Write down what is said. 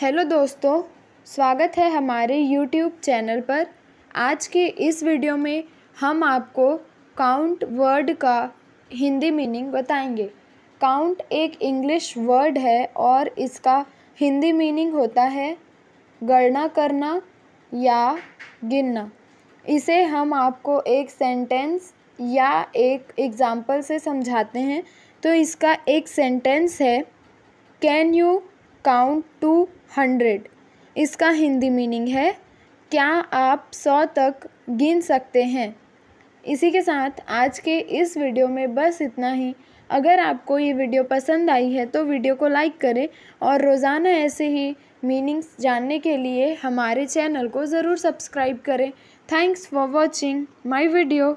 hello दोस्तों स्वागत है हमारे यूट्यूब चैनल पर आज के इस वीडियो में हम आपको काउंट वर्ड का हिंदी मीनिंग बताएंगे काउंट एक इंग्लिश वर्ड है और इसका हिंदी मीनिंग होता है गणना करना या गिनना इसे हम आपको एक सेंटेंस या एक एग्ज़ाम्पल से समझाते हैं तो इसका एक सेंटेंस है can you count to hundred इसका हिंदी मीनिंग है क्या आप सौ तक गिन सकते हैं इसी के साथ आज के इस वीडियो में बस इतना ही अगर आपको ये वीडियो पसंद आई है तो वीडियो को लाइक करें और रोज़ाना ऐसे ही मीनिंग्स जानने के लिए हमारे चैनल को ज़रूर सब्सक्राइब करें thanks for watching my video